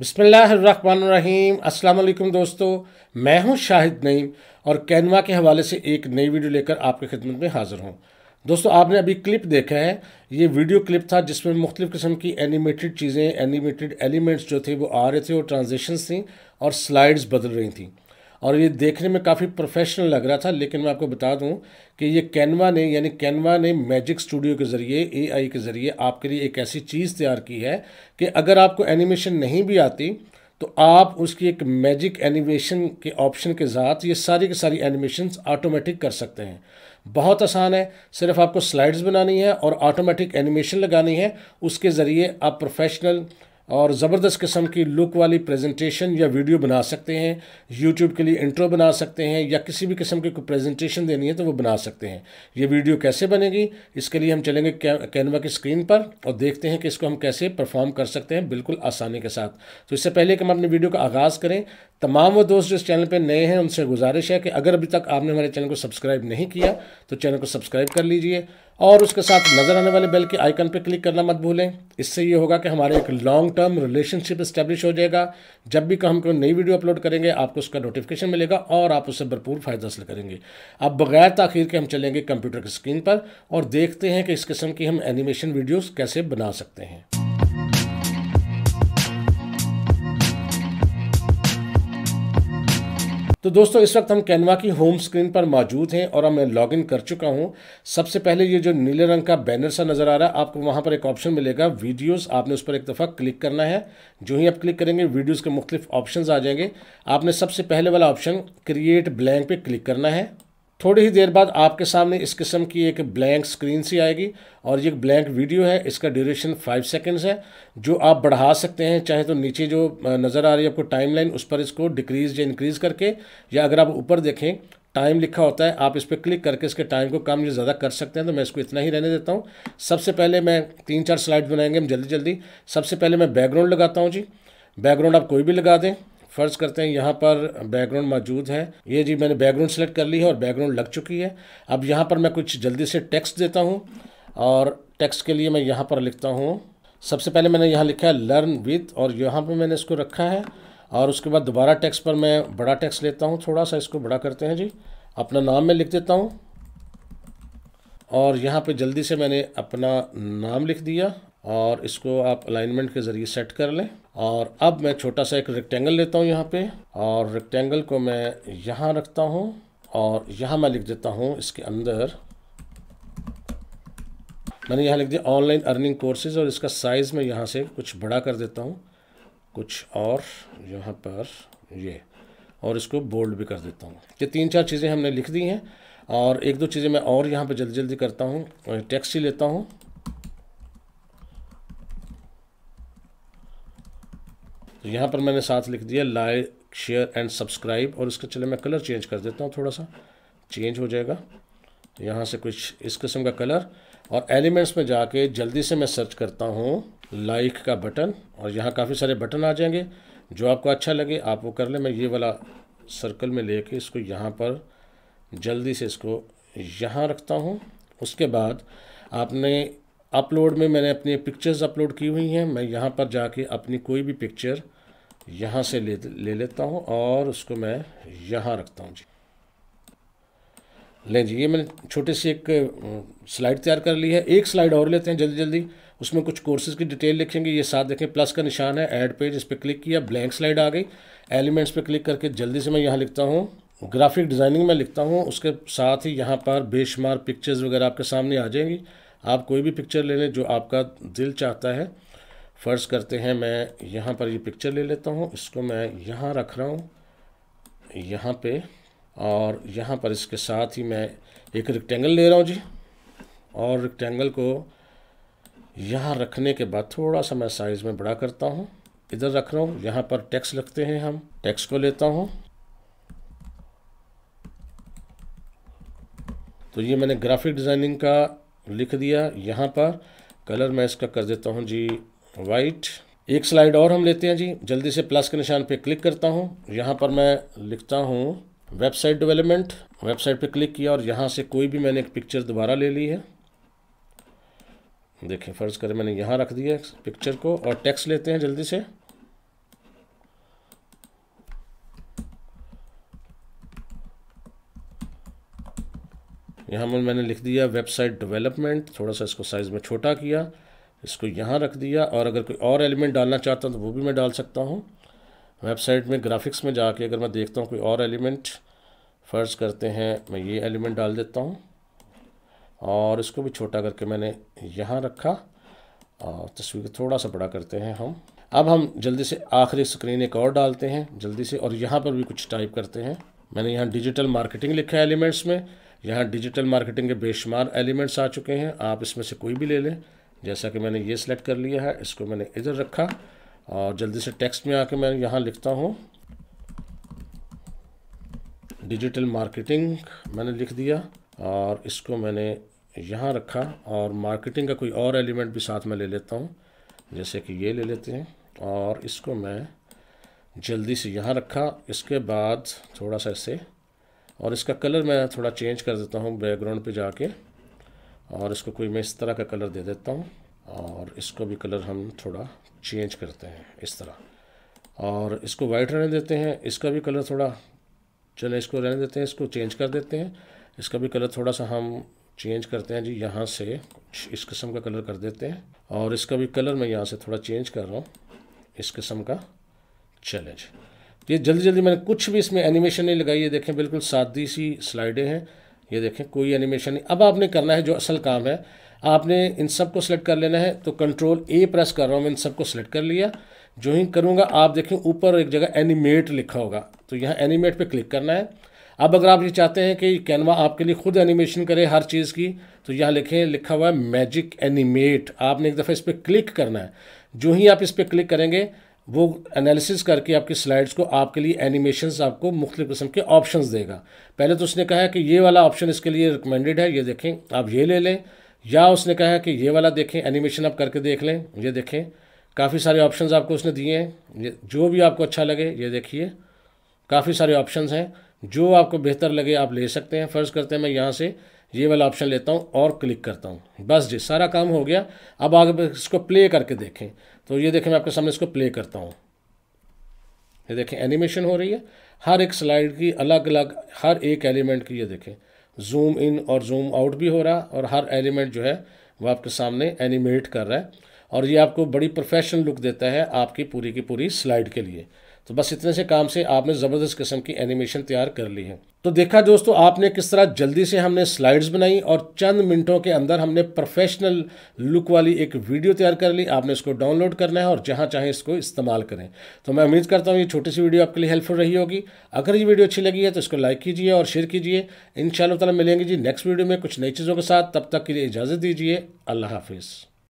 बसमीम अल्लाम दोस्तों मैं हूं शाहिद नईम और कैनवा के हवाले से एक नई वीडियो लेकर आपकी खिदमत में हाज़िर हूं दोस्तों आपने अभी क्लिप देखा है ये वीडियो क्लिप था जिसमें मुख्तलिफ़ किस्म की एनिमेटेड चीज़ें एनिमेटेड एलिमेंट्स जो थे वो आ रहे थे और ट्रांजेक्शन्स थी और स्लाइड्स बदल रही थी और ये देखने में काफ़ी प्रोफेशनल लग रहा था लेकिन मैं आपको बता दूं कि ये कैनवा ने यानी कैनवा ने मैजिक स्टूडियो के ज़रिए एआई के ज़रिए आपके लिए एक ऐसी चीज़ तैयार की है कि अगर आपको एनिमेशन नहीं भी आती तो आप उसकी एक मैजिक एनिमेशन के ऑप्शन के साथ ये सारी की सारी एनिमेशन ऑटोमेटिक कर सकते हैं बहुत आसान है सिर्फ आपको स्लाइड्स बनानी है और ऑटोमेटिक एनिमेशन लगानी है उसके ज़रिए आप प्रोफेशनल और ज़बरदस्त किस्म की लुक वाली प्रेजेंटेशन या वीडियो बना सकते हैं यूट्यूब के लिए इंट्रो बना सकते हैं या किसी भी किस्म की कोई प्रेजेंटेशन देनी है तो वो बना सकते हैं ये वीडियो कैसे बनेगी इसके लिए हम चलेंगे कैनवा की स्क्रीन पर और देखते हैं कि इसको हम कैसे परफॉर्म कर सकते हैं बिल्कुल आसानी के साथ तो इससे पहले कि हम अपनी वीडियो का आगाज़ करें तमाम वो दोस्त जो इस चैनल पे नए हैं उनसे गुजारिश है कि अगर अभी तक आपने हमारे चैनल को सब्सक्राइब नहीं किया तो चैनल को सब्सक्राइब कर लीजिए और उसके साथ नज़र आने वाले बेल के आइकन पर क्लिक करना मत भूलें इससे ये होगा कि हमारे एक लॉन्ग टर्म रिलेशनशिप इस्टेब्लिश हो जाएगा जब भी हम कोई नई वीडियो अपलोड करेंगे आपको उसका नोटिफिकेशन मिलेगा और आप उससे भरपूर फ़ायदा हासिल करेंगे अब बगैर तखिर के हम चलेंगे कंप्यूटर की स्क्रीन पर और देखते हैं कि इस किस्म की हम एनिमेशन वीडियोज़ कैसे बना सकते हैं तो दोस्तों इस वक्त हम कैनवा की होम स्क्रीन पर मौजूद हैं और मैं लॉग इन कर चुका हूं सबसे पहले ये जो नीले रंग का बैनर सा नज़र आ रहा है आपको वहां पर एक ऑप्शन मिलेगा वीडियोस आपने उस पर एक दफ़ा क्लिक करना है जो ही आप क्लिक करेंगे वीडियोस के मुख्तलिफ ऑप्शन आ जाएंगे आपने सबसे पहले वाला ऑप्शन क्रिएट ब्लैंक पे क्लिक करना है थोड़ी ही देर बाद आपके सामने इस किस्म की एक ब्लैंक स्क्रीन सी आएगी और ये ब्लैंक वीडियो है इसका ड्यूरेशन फाइव सेकेंड्स है जो आप बढ़ा सकते हैं चाहे तो नीचे जो नज़र आ रही है आपको टाइम लाइन उस पर इसको डिक्रीज़ या इंक्रीज़ करके या अगर आप ऊपर देखें टाइम लिखा होता है आप इस पर क्लिक करके इसके टाइम को कम या ज़्यादा कर सकते हैं तो मैं इसको इतना ही रहने देता हूँ सबसे पहले मैं तीन चार स्लाइड बनाएंगे हम जल्दी जल्दी सबसे पहले मैं बैकग्राउंड लगाता हूँ जी बैकग्राउंड आप कोई भी लगा दें फ़र्ज़ करते हैं यहाँ पर बैकग्राउंड मौजूद है ये जी मैंने बैकग्राउंड सेलेक्ट कर ली है और बैकग्राउंड लग चुकी है अब यहाँ पर मैं कुछ जल्दी से टेक्स्ट देता हूँ और टेक्स्ट के लिए मैं यहाँ पर लिखता हूँ सबसे पहले मैंने यहाँ लिखा है लर्न विथ और यहाँ पर मैंने इसको रखा है और उसके बाद दोबारा टेक्स्ट पर मैं बड़ा टेक्स्ट लेता हूँ थोड़ा सा इसको बड़ा करते हैं जी अपना नाम मैं लिख देता हूँ और यहाँ पर जल्दी से मैंने अपना नाम लिख दिया और इसको आप अलाइनमेंट के ज़रिए सेट कर लें और अब मैं छोटा सा एक रेक्टेंगल लेता हूँ यहाँ पे और रेक्टेंगल को मैं यहाँ रखता हूँ और यहाँ मैं लिख देता हूँ इसके अंदर मैंने यहाँ लिख दिया ऑनलाइन अर्निंग कोर्सेज और इसका साइज़ मैं यहाँ से कुछ बड़ा कर देता हूँ कुछ और यहाँ पर ये और इसको बोल्ड भी कर देता हूँ ये तीन चार चीज़ें हमने लिख दी हैं और एक दो चीज़ें मैं और यहाँ पर जल्दी जल्दी करता हूँ टैक्सी लेता हूँ तो यहाँ पर मैंने साथ लिख दिया लाइक शेयर एंड सब्सक्राइब और इसका चले मैं कलर चेंज कर देता हूँ थोड़ा सा चेंज हो जाएगा तो यहाँ से कुछ इस किस्म का कलर और एलिमेंट्स में जाके जल्दी से मैं सर्च करता हूँ लाइक का बटन और यहाँ काफ़ी सारे बटन आ जाएंगे जो आपको अच्छा लगे आप वो कर लें मैं ये वाला सर्कल में लेके इसको यहाँ पर जल्दी से इसको यहाँ रखता हूँ उसके बाद आपने अपलोड में मैंने अपनी पिक्चर्स अपलोड की हुई हैं मैं यहाँ पर जाके अपनी कोई भी पिक्चर यहाँ से ले ले लेता हूँ और उसको मैं यहाँ रखता हूँ जी लें जी ये मैंने छोटे सी एक स्लाइड तैयार कर ली है एक स्लाइड और लेते हैं जल्दी जल्दी उसमें कुछ कोर्सेज की डिटेल लिखेंगे ये साथ देखें प्लस का निशान है ऐड पेज इस पर क्लिक किया ब्लैंक स्लाइड आ गई एलिमेंट्स पर क्लिक करके जल्दी से मैं यहाँ लिखता हूँ ग्राफिक डिज़ाइनिंग में लिखता हूँ उसके साथ ही यहाँ पर बेशुमार पिक्चर्स वगैरह आपके सामने आ जाएंगी आप कोई भी पिक्चर ले लें जो आपका दिल चाहता है फ़र्ज़ करते हैं मैं यहाँ पर ये पिक्चर ले लेता हूँ इसको मैं यहाँ रख रहा हूँ यहाँ पे और यहाँ पर इसके साथ ही मैं एक रेक्टेंगल ले रहा हूँ जी और रेक्टेंगल को यहाँ रखने के बाद थोड़ा सा मैं साइज़ में बड़ा करता हूँ इधर रख रहा हूँ यहाँ पर टैक्स रखते हैं हम टैक्स को लेता हूँ तो ये मैंने ग्राफिक डिज़ाइनिंग का लिख दिया यहाँ पर कलर मैं इसका कर देता हूँ जी वाइट एक स्लाइड और हम लेते हैं जी जल्दी से प्लस के निशान पे क्लिक करता हूँ यहाँ पर मैं लिखता हूँ वेबसाइट डेवलपमेंट वेबसाइट पे क्लिक किया और यहाँ से कोई भी मैंने एक पिक्चर दोबारा ले ली है देखें फ़र्ज़ करें मैंने यहाँ रख दिया पिक्चर को और टैक्स लेते हैं जल्दी से यहाँ पर मैंने लिख दिया वेबसाइट डेवलपमेंट थोड़ा सा इसको साइज़ में छोटा किया इसको यहाँ रख दिया और अगर कोई और एलिमेंट डालना चाहता हूँ तो वो भी मैं डाल सकता हूँ वेबसाइट में ग्राफिक्स में जाके अगर मैं देखता हूँ कोई और एलिमेंट फ़र्ज़ करते हैं मैं ये एलिमेंट डाल देता हूँ और इसको भी छोटा करके मैंने यहाँ रखा और तस्वीर को थोड़ा सा बड़ा करते हैं हम अब हम जल्दी से आखिरी स्क्रीन एक और डालते हैं जल्दी से और यहाँ पर भी कुछ टाइप करते हैं मैंने यहाँ डिजिटल मार्केटिंग लिखा है एलिमेंट्स में यहाँ डिजिटल मार्केटिंग के बेशुमार एलिमेंट्स आ चुके हैं आप इसमें से कोई भी ले लें जैसा कि मैंने ये सिलेक्ट कर लिया है इसको मैंने इधर रखा और जल्दी से टेक्स्ट में आके मैं यहाँ लिखता हूँ डिजिटल मार्केटिंग मैंने लिख दिया और इसको मैंने यहाँ रखा और मार्केटिंग का कोई और एलिमेंट भी साथ में ले लेता हूँ जैसे कि ये ले लेते हैं और इसको मैं जल्दी से यहाँ रखा इसके बाद थोड़ा सा इसे और इसका कलर मैं थोड़ा चेंज कर देता हूँ बैकग्राउंड पे जाके और इसको कोई मैं इस तरह का कलर दे देता हूँ और इसको भी कलर हम थोड़ा चेंज करते हैं इस तरह और इसको वाइट रहने देते हैं इसका भी कलर थोड़ा चले इसको रहने देते हैं इसको चेंज कर देते हैं इसका भी कलर थोड़ा सा हम चेंज करते हैं जी यहाँ से इस किस्म का कलर कर देते हैं और इसका भी कलर मैं यहाँ से थोड़ा चेंज कर रहा हूँ इस किस्म का चले जी ये जल्दी जल्दी मैंने कुछ भी इसमें एनिमेशन नहीं लगाई है देखें बिल्कुल सादी सी स्लाइडें हैं ये देखें कोई एनिमेशन नहीं अब आपने करना है जो असल काम है आपने इन सब को सिलेक्ट कर लेना है तो कंट्रोल ए प्रेस कर रहा हूँ मैं इन सब को सिलेक्ट कर लिया जो ही करूँगा आप देखें ऊपर एक जगह एनिमेट लिखा होगा तो यहाँ एनिमेट पर क्लिक करना है अब अगर आप ये चाहते हैं कि कैनवा आपके लिए खुद एनिमेशन करे हर चीज़ की तो यहाँ लिखें लिखा हुआ है मैजिक एनिमेट आपने एक दफ़ा इस पर क्लिक करना है जो ही आप इस पर क्लिक करेंगे वो एनालिसिस करके आपकी स्लाइड्स को आपके लिए एनिमेशन आपको मुख्तु किस्म के ऑप्शन देगा पहले तो उसने कहा है कि ये वाला ऑप्शन इसके लिए रिकमेंडेड है ये देखें आप ये ले लें या उसने कहा है कि ये वाला देखें एनिमेशन आप करके देख लें ये देखें काफ़ी सारे ऑप्शंस आपको उसने दिए हैं जो भी आपको अच्छा लगे ये देखिए काफ़ी सारे ऑप्शंस हैं जो आपको बेहतर लगे आप ले सकते हैं फ़र्ज़ करते हैं मैं यहाँ से ये वाला ऑप्शन लेता हूँ और क्लिक करता हूँ बस जी सारा काम हो गया अब आगे इसको प्ले करके देखें तो ये देखें मैं आपके सामने इसको प्ले करता हूँ ये देखें एनिमेशन हो रही है हर एक स्लाइड की अलग अलग हर एक एलिमेंट की ये देखें जूम इन और जूम आउट भी हो रहा और हर एलिमेंट जो है वो आपके सामने एनिमेट कर रहा है और ये आपको बड़ी प्रोफेशनल लुक देता है आपकी पूरी की पूरी स्लाइड के लिए तो बस इतने से काम से आपने ज़बरदस्त किस्म की एनिमेशन तैयार कर ली है तो देखा दोस्तों आपने किस तरह जल्दी से हमने स्लाइड्स बनाई और चंद मिनटों के अंदर हमने प्रोफेशनल लुक वाली एक वीडियो तैयार कर ली आपने इसको डाउनलोड करना है और जहाँ चाहे इसको इस्तेमाल करें तो मैं उम्मीद करता हूँ ये छोटी सी वीडियो आपके लिए हेल्पफुल रही होगी अगर ये वीडियो अच्छी लगी है तो इसको लाइक कीजिए और शेयर कीजिए इन शाला मिलेंगे जी नेक्स्ट वीडियो में कुछ नई चीज़ों के साथ तब तक के लिए इजाज़त दीजिए अल्लाह हाफिज़